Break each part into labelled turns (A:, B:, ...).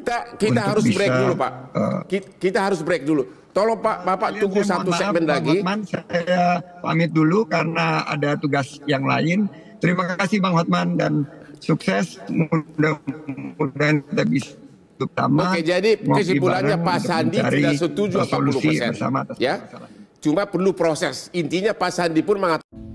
A: Kita kita harus bisa, break dulu Pak. Uh, eh, kita, kita harus break dulu. Tolong Pak, Bapak tunggu tunggu satu maaf, segmen Pak lagi. Hotman, saya pamit dulu karena ada tugas yang lain. Terima kasih Bang Hotman dan sukses. Mudah-mudahan kita bisa bersama. Oke, jadi kesimpulannya Pak Sandi tidak setuju 40 persen. Ya, ya cuma perlu proses. Intinya Pak Sandi pun mengatakan.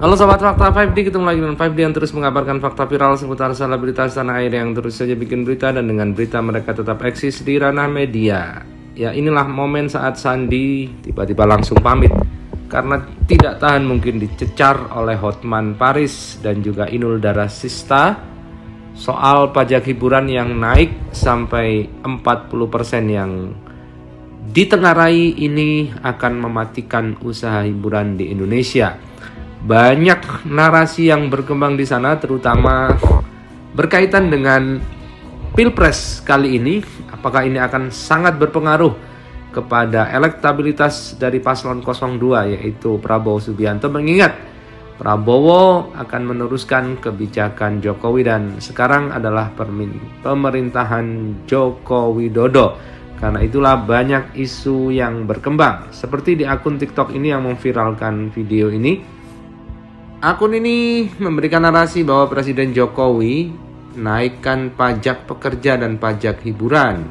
A: Halo sobat Fakta 5D, ketemu lagi
B: dengan 5D yang terus mengabarkan fakta viral seputar selebritas tanah air yang terus saja bikin berita dan dengan berita mereka tetap eksis di ranah media. Ya inilah momen saat Sandi tiba-tiba langsung pamit karena tidak tahan mungkin dicecar oleh Hotman Paris dan juga Inul Darasista soal pajak hiburan yang naik sampai 40% yang ditengarai ini akan mematikan usaha hiburan di Indonesia banyak narasi yang berkembang di sana terutama berkaitan dengan Pilpres kali ini apakah ini akan sangat berpengaruh kepada elektabilitas dari paslon 02 yaitu Prabowo Subianto mengingat Prabowo akan meneruskan kebijakan Jokowi dan sekarang adalah pemerintahan Joko Widodo. Karena itulah banyak isu yang berkembang seperti di akun TikTok ini yang memviralkan video ini Akun ini memberikan narasi bahwa Presiden Jokowi naikkan pajak pekerja dan pajak hiburan.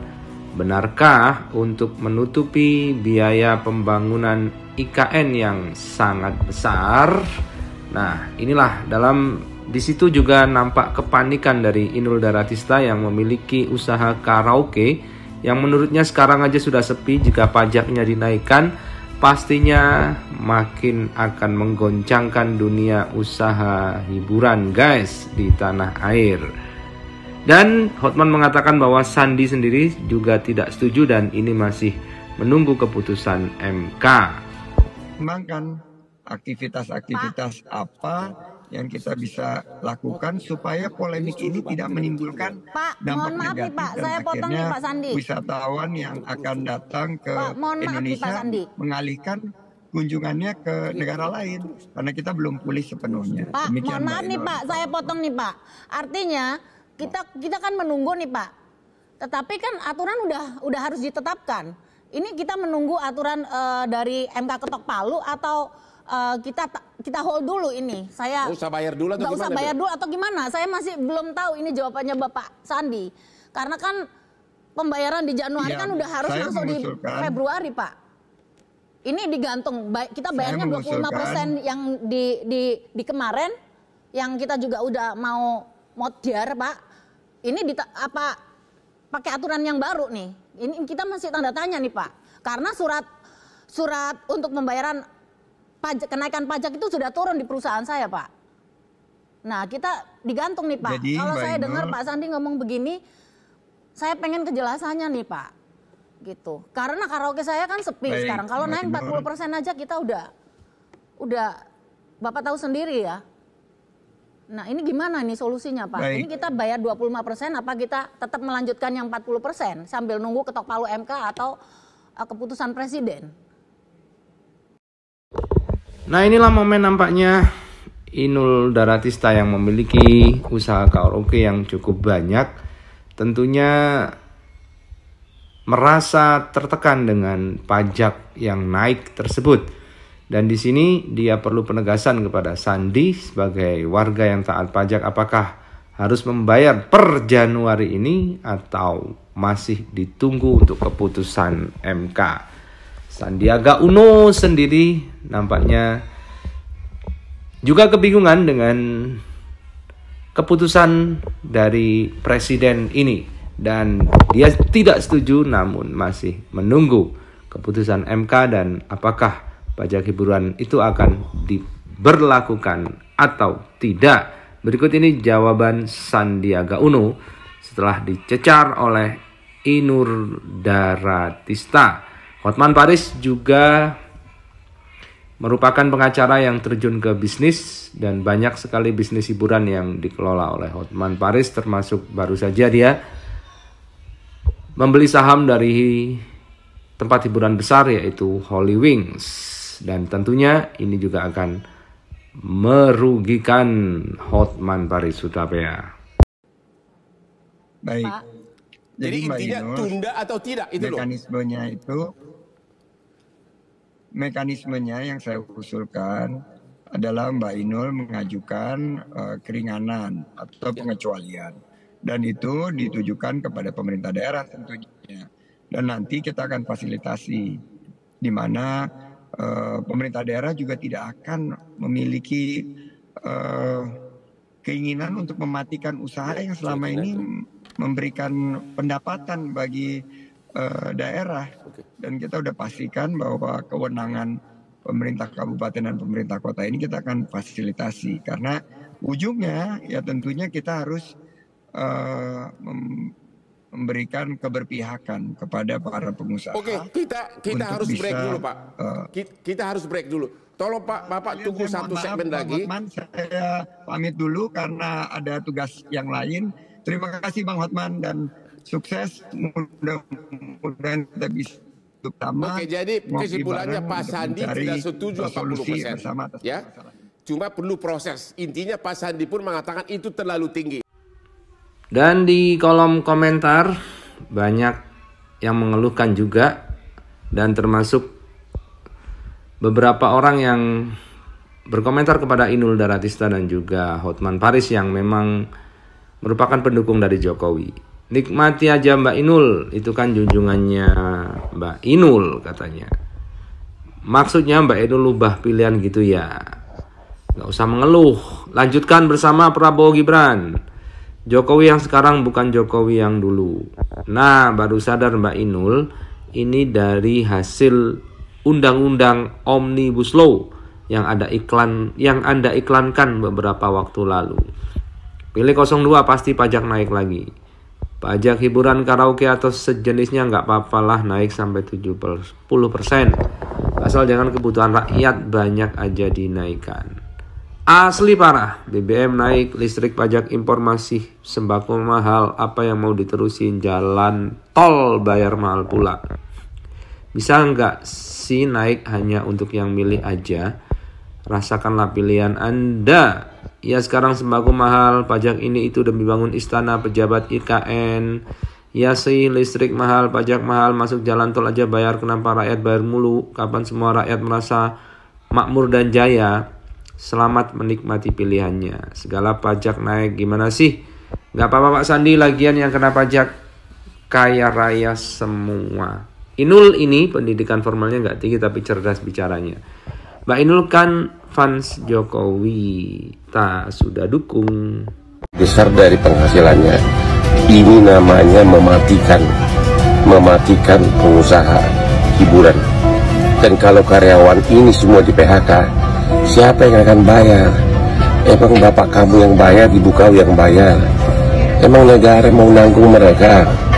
B: Benarkah untuk menutupi biaya pembangunan IKN yang sangat besar? Nah, inilah dalam di situ juga nampak kepanikan dari Inul Daratista yang memiliki usaha karaoke yang menurutnya sekarang aja sudah sepi jika pajaknya dinaikkan pastinya makin akan menggoncangkan dunia usaha hiburan guys di tanah air. Dan Hotman mengatakan bahwa Sandi sendiri juga tidak setuju dan ini masih menunggu keputusan MK.
A: Memang kan aktivitas-aktivitas apa yang kita bisa lakukan supaya polemik ini tidak menimbulkan
C: Pak, dampak mohon maaf negatif Pak, saya potong nih, Pak Sandi.
A: wisatawan yang akan datang ke Pak, mohon Indonesia maaf, Pak Sandi. mengalihkan kunjungannya ke negara lain karena kita belum pulih sepenuhnya. Pak, Demikian, mohon maaf nih Pak, saya
C: potong nih Pak. Artinya kita kita kan menunggu nih Pak. Tetapi kan aturan udah udah harus ditetapkan. Ini kita menunggu aturan uh, dari MK ketok palu atau uh, kita kita hold dulu ini. Saya usah bayar dulu atau gimana? usah bayar dulu atau gimana? Saya masih belum tahu ini jawabannya Bapak Sandi. Karena kan pembayaran di Januari ya, kan udah harus langsung di Februari, Pak. Ini digantung. Kita bayarnya 25 yang di, di di kemarin, yang kita juga udah mau modiar, Pak. Ini di, apa pakai aturan yang baru nih? Ini kita masih tanda tanya nih, Pak. Karena surat surat untuk pembayaran pajak kenaikan pajak itu sudah turun di perusahaan saya, Pak. Nah, kita digantung nih, Pak. Jadi, Kalau Mbak saya dengar Pak Sandi ngomong begini, saya pengen kejelasannya nih, Pak. Gitu. Karena karaoke saya kan sepi Baik, sekarang. Kalau naik 40 persen aja kita udah, udah, Bapak tahu sendiri ya. Nah, ini gimana nih solusinya, Pak? Baik. Ini kita bayar 25 persen, apa kita tetap melanjutkan yang 40 persen sambil nunggu ketok palu MK atau eh, keputusan Presiden?
B: Nah inilah momen nampaknya Inul Daratista yang memiliki usaha karaoke yang cukup banyak tentunya merasa tertekan dengan pajak yang naik tersebut. Dan di sini dia perlu penegasan kepada Sandi sebagai warga yang taat pajak apakah harus membayar per Januari ini atau masih ditunggu untuk keputusan MK. Sandiaga Uno sendiri nampaknya juga kebingungan dengan keputusan dari presiden ini dan dia tidak setuju namun masih menunggu keputusan MK dan apakah pajak hiburan itu akan diberlakukan atau tidak. Berikut ini jawaban Sandiaga Uno setelah dicecar oleh Inur Daratista Hotman Paris juga merupakan pengacara yang terjun ke bisnis dan banyak sekali bisnis hiburan yang dikelola oleh Hotman Paris termasuk baru saja dia membeli saham dari tempat hiburan besar yaitu Holy Wings dan tentunya ini juga akan merugikan Hotman Paris Sutapea.
A: Baik. Jadi, intinya tunda atau tidak itu mekanismenya loh. Mekanismenya itu mekanismenya yang saya usulkan adalah Mbak Inul mengajukan uh, keringanan atau pengecualian dan itu ditujukan kepada pemerintah daerah tentunya dan nanti kita akan fasilitasi di mana uh, pemerintah daerah juga tidak akan memiliki uh, keinginan untuk mematikan usaha yang selama ini memberikan pendapatan bagi uh, daerah dan kita sudah pastikan bahwa kewenangan pemerintah kabupaten dan pemerintah kota ini kita akan fasilitasi karena ujungnya ya tentunya kita harus uh, memberikan keberpihakan kepada para pengusaha. Oke, kita kita harus bisa, break dulu, Pak. Uh, eh, kita, kita harus break dulu. Tolong Pak, Bapak tunggu satu maaf, segmen Pak lagi. Hotman, saya pamit dulu karena ada tugas yang lain. Terima kasih Bang Hotman dan sukses mudah-mudahan kita bisa bersama. Oke, jadi kesimpulannya Pak Sandi tidak setuju 40 persen. Ya? Cuma perlu proses. Intinya Pak Sandi pun mengatakan itu terlalu tinggi.
B: Dan di kolom komentar banyak yang mengeluhkan juga dan termasuk beberapa orang yang berkomentar kepada Inul Daratista dan juga Hotman Paris yang memang merupakan pendukung dari Jokowi. Nikmati aja Mbak Inul, itu kan junjungannya Mbak Inul katanya. Maksudnya Mbak Inul lubah pilihan gitu ya. Gak usah mengeluh. Lanjutkan bersama Prabowo Gibran. Jokowi yang sekarang bukan Jokowi yang dulu. Nah, baru sadar Mbak Inul, ini dari hasil undang-undang Omnibus Law yang ada iklan yang Anda iklankan beberapa waktu lalu. Pilih 02 pasti pajak naik lagi. Pajak hiburan karaoke atau sejenisnya nggak apa lah naik sampai 70%. Asal jangan kebutuhan rakyat banyak aja dinaikkan. Asli parah, BBM naik, listrik pajak impor masih sembako mahal, apa yang mau diterusin jalan tol bayar mahal pula. Bisa nggak sih naik hanya untuk yang milih aja? rasakanlah pilihan Anda. Ya sekarang sembako mahal, pajak ini itu demi bangun istana pejabat IKN. Ya sih listrik mahal, pajak mahal, masuk jalan tol aja bayar, kenapa rakyat bayar mulu? Kapan semua rakyat merasa makmur dan jaya? Selamat menikmati pilihannya. Segala pajak naik gimana sih? Gak apa-apa Pak Sandi lagian yang kena pajak kaya raya semua. Inul ini pendidikan formalnya nggak tinggi tapi cerdas bicaranya. Mbak Inul kan fans Jokowi tak sudah
A: dukung besar dari penghasilannya ini namanya mematikan mematikan pengusaha hiburan dan kalau karyawan ini semua di PHK siapa yang akan bayar emang bapak kamu yang bayar ibu kau yang bayar emang negara mau nanggung mereka